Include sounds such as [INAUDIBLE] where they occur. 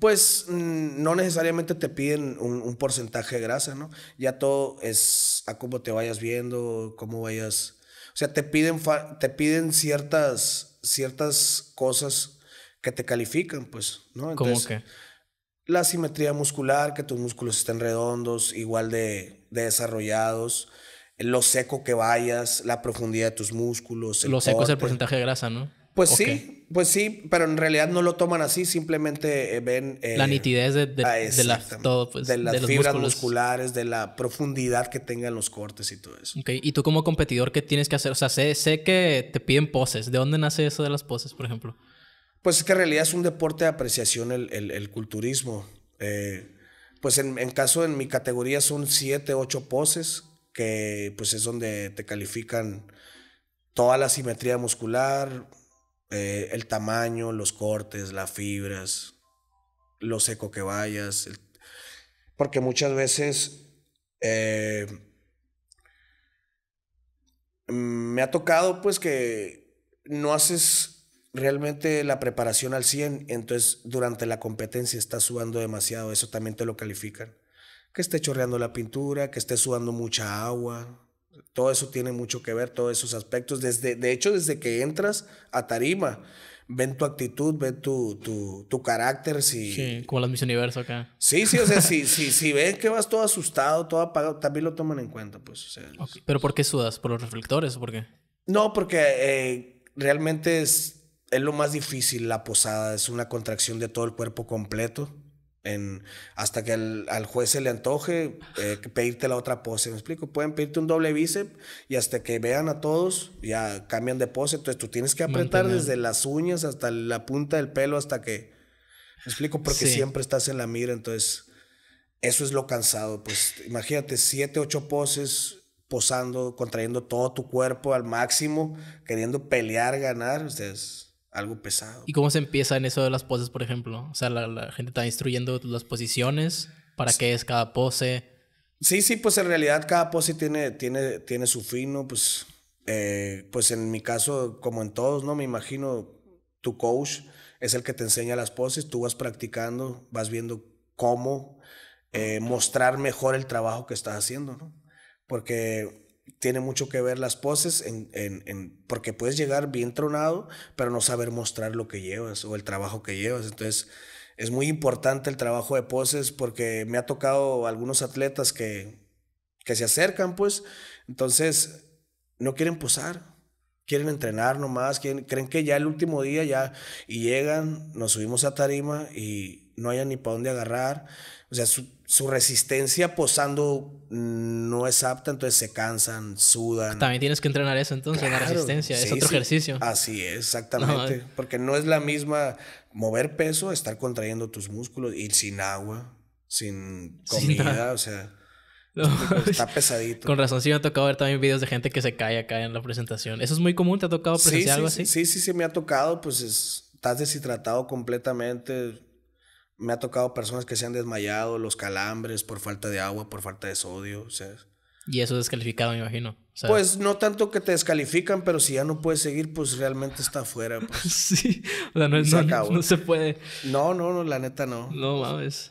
pues mm, no necesariamente te piden un, porcentaje de grasa, ¿no? Ya todo es a cómo te vayas viendo, cómo vayas... O sea, te piden, te piden ciertas, ciertas cosas que te califican, pues, ¿no? Entonces, ¿Cómo qué? La simetría muscular, que tus músculos estén redondos, igual de, de desarrollados, lo seco que vayas, la profundidad de tus músculos. El lo seco es el porcentaje de grasa, ¿no? Pues sí, pues sí, pero en realidad no lo toman así, simplemente eh, ven... Eh, la nitidez de, de, ah, de las pues, fibras musculares, de la profundidad que tengan los cortes y todo eso. Ok, y tú como competidor, ¿qué tienes que hacer? O sea, sé, que te piden poses, ¿de dónde nace eso de las poses, por ejemplo? Pues es que en realidad es un deporte de apreciación el, culturismo. Eh, pues en, en caso, en mi categoría son siete ocho poses, que pues es donde te califican toda la simetría muscular, eh, el tamaño, los cortes, las fibras, lo seco que vayas. Porque muchas veces eh, me ha tocado pues que no haces realmente la preparación al 100, entonces durante la competencia estás sudando demasiado, eso también te lo califican. Que esté chorreando la pintura, que esté sudando mucha agua, todo eso tiene mucho que ver, todos esos aspectos. Desde, de hecho, desde que entras a tarima, ven tu actitud, ven tu, tu, tu carácter. Si... Sí, como las Miss Universo acá. Sí, sí, o sea, si, [LAUGHS] si, si ven que vas todo asustado, todo apagado, también lo toman en cuenta, pues. ¿Pero por qué sudas? ¿Por los reflectores o por qué? No, porque eh, realmente es, es lo más difícil la posada, es una contracción de todo el cuerpo completo hasta que al juez se le antoje eh, pedirte la otra pose. ¿Me explico? Pueden pedirte un doble bíceps y hasta que vean a todos ya cambian de pose. Entonces tú tienes que apretar desde las uñas hasta la punta del pelo hasta que. ¿Me explico? Porque siempre estás en la mira. Entonces eso es lo cansado. Pues imagínate, siete, ocho poses posando, contrayendo todo tu cuerpo al máximo, queriendo pelear, ganar. Ustedes algo pesado. ¿Y cómo se empieza en eso de las poses, por ejemplo? O sea, la, gente está instruyendo las posiciones, para qué es cada pose. Sí, sí, pues en realidad cada pose tiene, tiene, tiene su fino, pues, eh, pues en mi caso, como en todos, ¿no? Me imagino, tu coach es el que te enseña las poses, tú vas practicando, vas viendo cómo eh, mostrar mejor el trabajo que estás haciendo, ¿no? Porque tiene mucho que ver las poses, en, porque puedes llegar bien tronado, pero no saber mostrar lo que llevas o el trabajo que llevas. Entonces, es muy importante el trabajo de poses porque me ha tocado algunos atletas que, que se acercan, pues, entonces no quieren posar. Quieren entrenar nomás, creen que ya el último día ya, y llegan, nos subimos a tarima y no hayan ni para dónde agarrar, o sea, su, resistencia posando no es apta, entonces se cansan, sudan. También tienes que entrenar eso entonces, la resistencia, es otro ejercicio. Así es, exactamente. porque no es la misma mover peso, estar contrayendo tus músculos y sin agua, sin comida, o sea. [LAUGHS] Está pesadito. Con razón, sí me ha tocado ver también videos de gente que se cae acá en la presentación. ¿Eso es muy común? ¿Te ha tocado presenciar algo así? Sí, sí, sí, me ha tocado. Pues estás deshidratado completamente me ha tocado personas que se han desmayado, los calambres por falta de agua, por falta de sodio, o sea. Y eso es descalificado, me imagino. Pues no tanto que te descalifican, pero si ya no puedes seguir, pues realmente está afuera. Pues. [LAUGHS] sí, o sea, no, se no, se puede. No, no, no, la neta no. No mames.